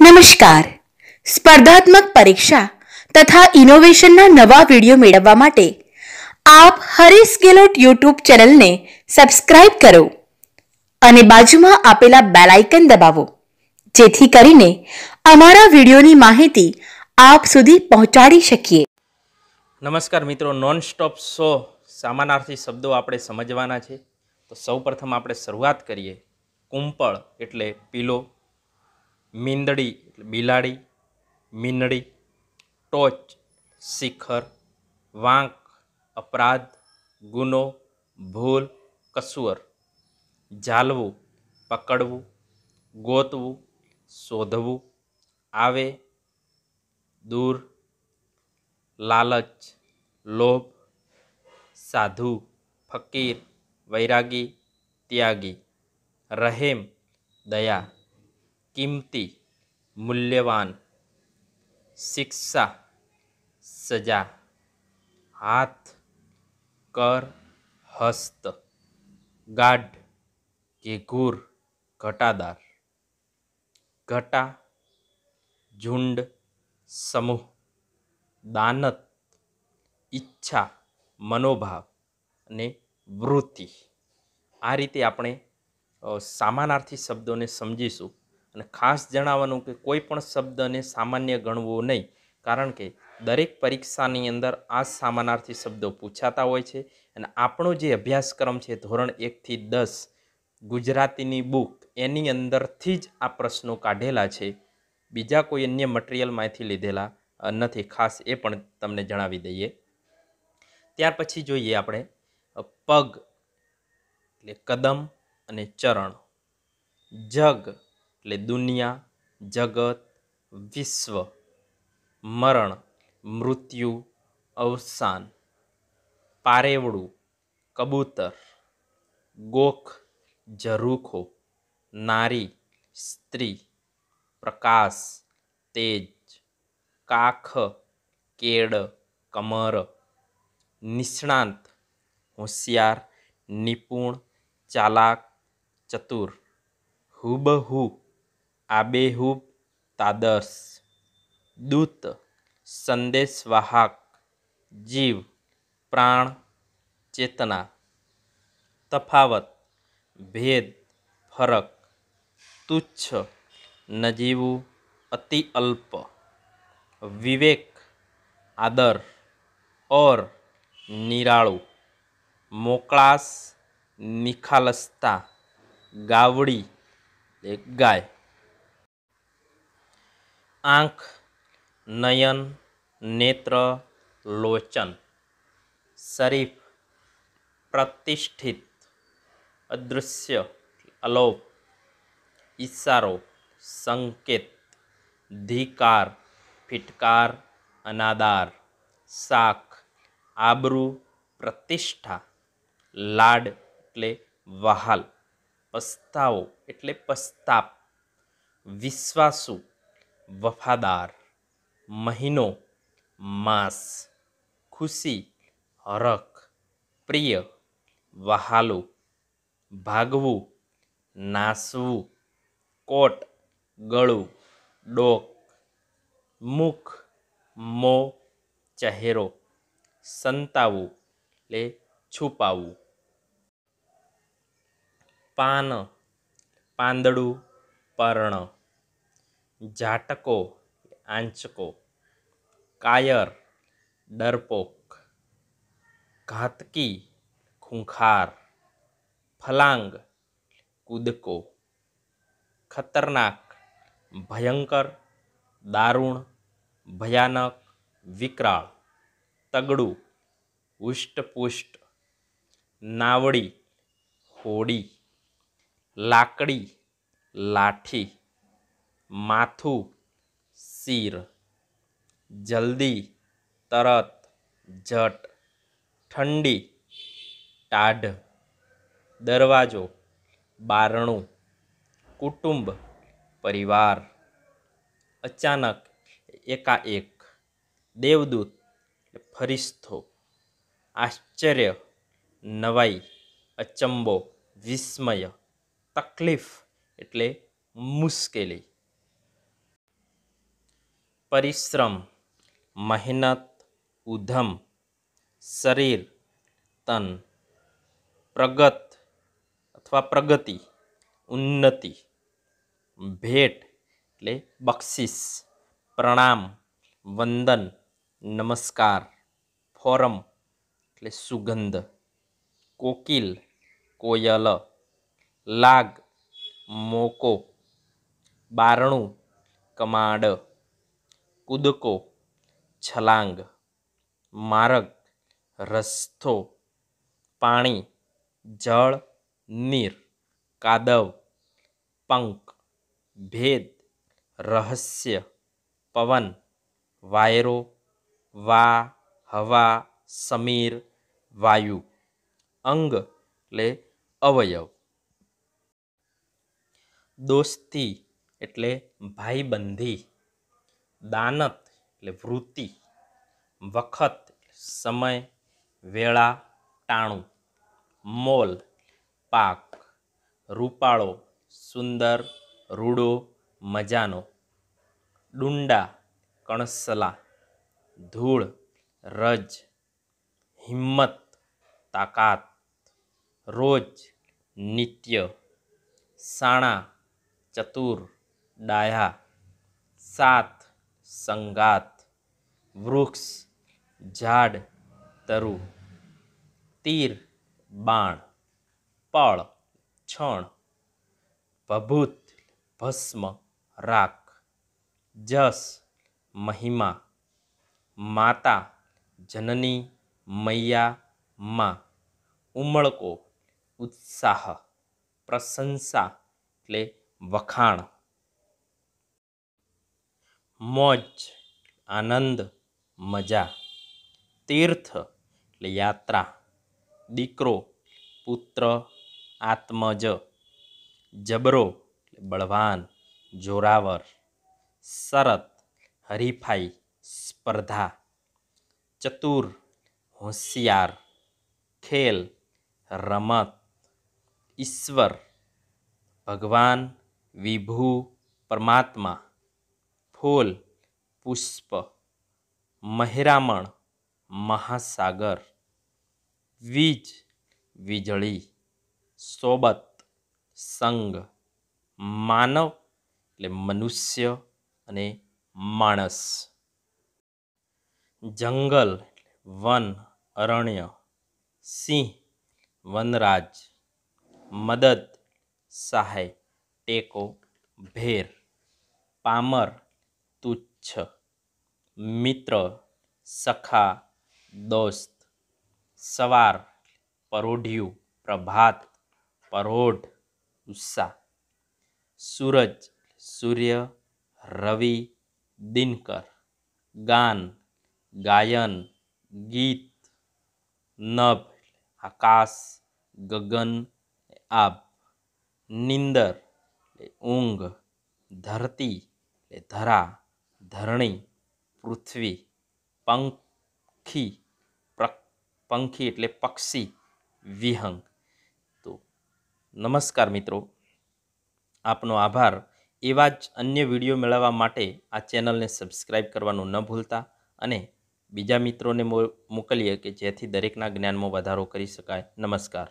નમસ્કાર સ્પર્ધાત્મક પરીક્ષા તથા ઇનોવેશનના નવા વિડીયો મેળવવા માટે આપ હરીશ ગેલોટ યુટ્યુબ ચેનલને સબસ્ક્રાઇબ કરો અને બાજુમાં આપેલા બેલ આઇકન દબાવો જેથી કરીને અમારા વિડીયોની માહિતી આપ સુધી પહોંચાડી શકીએ નમસ્કાર મિત્રો નોન સ્ટોપ શો સામાનાર્થી શબ્દો આપણે સમજવાના છે તો સૌ પ્રથમ આપણે શરૂઆત કરીએ કુંપળ એટલે પીલો मींदड़ी बिलाड़ी मीनड़ी टोच शिखर वाँक अपराध गुनो भूल कसुअर जालव पकड़व गोतव शोधव आवे दूर लालच लोभ साधु फकीर वैरागी त्यागी रहेम दया કિંમતી મૂલ્યવાન શિક્ષા સજા હાથ કર હસ્ત ગાઢ કે ઘૂર ઘટાદાર ઘટા ઝુંડ સમૂહ દાનત ઈચ્છા મનોભાવ અને વૃત્તિ આ રીતે આપણે સામાનાર્થી શબ્દોને સમજીશું અને ખાસ જણાવવાનું કે કોઈ પણ શબ્દને સામાન્ય ગણવું નહીં કારણ કે દરેક પરીક્ષાની અંદર આ સામાનાર્થી શબ્દો પૂછાતા હોય છે અને આપણો જે અભ્યાસક્રમ છે ધોરણ એકથી દસ ગુજરાતીની બુક એની અંદરથી જ આ પ્રશ્નો કાઢેલા છે બીજા કોઈ અન્ય મટીરિયલમાંથી લીધેલા નથી ખાસ એ પણ તમને જણાવી દઈએ ત્યાર પછી જોઈએ આપણે પગ એટલે કદમ અને ચરણ જગ એટલે દુનિયા જગત વિશ્વ મરણ મૃત્યુ અવસાન પારેવડું કબૂતર ગોખ ઝરૂખો નારી સ્ત્રી પ્રકાશ તેજ કાખ કેળ કમર નિષ્ણાંત હોશિયાર નિપુણ ચાલાક ચતુર હુબહુ આબેહૂબ તાદસ દૂત સંદેશવાહક જીવ પ્રાણ ચેતના તફાવત ભેદ ફરક તુચ્છ નજીવું અતિ અલ્પ વિવેક આદર ઓર નિરાળું મોકળાશ નિખાલસતા ગાવડી ગાય આંખ નયન નેત્ર લોચન શરીફ પ્રતિષ્ઠિત અદૃશ્ય અલોપ ઈશારો સંકેત ધિકાર ફિટકાર અનાદાર શાખ આબરૂ પ્રતિષ્ઠા લાડ એટલે વહાલ પસ્તાવો એટલે પસ્તાપ વિશ્વાસુ વફાદાર મહિનો માસ ખુશી હરખ પ્રિય વહાલું ભાગવું નાસવું કોટ ગળું ડોક મુખ મો ચહેરો સંતાવું એટલે છુપાવવું પાન પાંદડું પર્ણ जाटको आंचको कायर डरपोक घातकी खूंखार फलांग कूदको खतरनाक भयंकर दारुण भयानक विकराल तगड़ू उष्टपुष्ट नावड़ी होड़ी लाकड़ी लाठी માથું શિર જલ્દી તરત જટ ઠંડી ટાઢ દરવાજો બારણું કુટુંબ પરિવાર અચાનક એકાએક દેવદૂત ફરિસ્થો આશ્ચર્ય નવાઈ અચંબો વિસ્મય તકલીફ એટલે મુશ્કેલી પરિશ્રમ મહેનત ઉધમ શરીર તન પ્રગત અથવા પ્રગતિ ઉન્નતિ ભેટ એટલે બક્ષિસ પ્રણામ વંદન નમસ્કાર ફોરમ એટલે સુગંધ કોકિલ કોયલ લાગ મોકો બારણું કમાડ કૂદકો છલાંગ માર્ગ રસ્થો પાણી જળ નીર કાદવ પંખ ભેદ રહસ્ય પવન વાયરો વા હવા સમીર વાયુ અંગ એટલે અવયવ દોસ્તી એટલે ભાઈબંધી દાનત એટલે વૃત્તિ વખત સમય વેળા ટાણું મોલ પાક રૂપાળો સુંદર રૂડો મજાનો ડુંડા કણસલા ધૂળ રજ હિંમત તાકાત રોજ નિત્ય સાણા ચતુર ડાયા સાત સંગાત વૃક્ષ ઝાડ તરુ તીર બાણ પળ છણ ભભૂત ભસ્મ રાખ જસ મહિમા માતા જનની મૈયા માં ઉમળકો ઉત્સાહ પ્રશંસા એટલે વખાણ મોજ આનંદ મજા તીર્થ એટલે યાત્રા દીકરો પુત્ર આત્મજ જબરો એટલે બળવાન જોરાવર શરત હરીફાઈ સ્પર્ધા ચતુર હોશિયાર ખેલ રમત ઈશ્વર ભગવાન વિભુ પરમાત્મા ફૂલ પુષ્પ મહેરામણ મહાસાગર વીજ વીજળી સોબત સંગ માનવ એટલે મનુષ્ય અને માણસ જંગલ વન અરણ્ય સિંહ વનરાજ મદદ સહાય ટેકો ભેર પામર છ મિત્ર સખા દોસ્ત સવાર પરોઢિયું પ્રભાત પરોઢ ઉષા સૂરજ સૂર્ય રવિ દિનકર ગાન ગાયન ગીત નભ આકાશ ગગન આબ નિંદર ઊંઘ ધરતી ધરા ધરણી પૃથ્વી પંખી પંખી એટલે પક્ષી વિહંગ તો નમસ્કાર મિત્રો આપનો આભાર એવા જ અન્ય વિડીયો મેળવવા માટે આ ચેનલને સબસ્ક્રાઈબ કરવાનું ન ભૂલતા અને બીજા મિત્રોને મોકલીએ કે જેથી દરેકના જ્ઞાનમાં વધારો કરી શકાય નમસ્કાર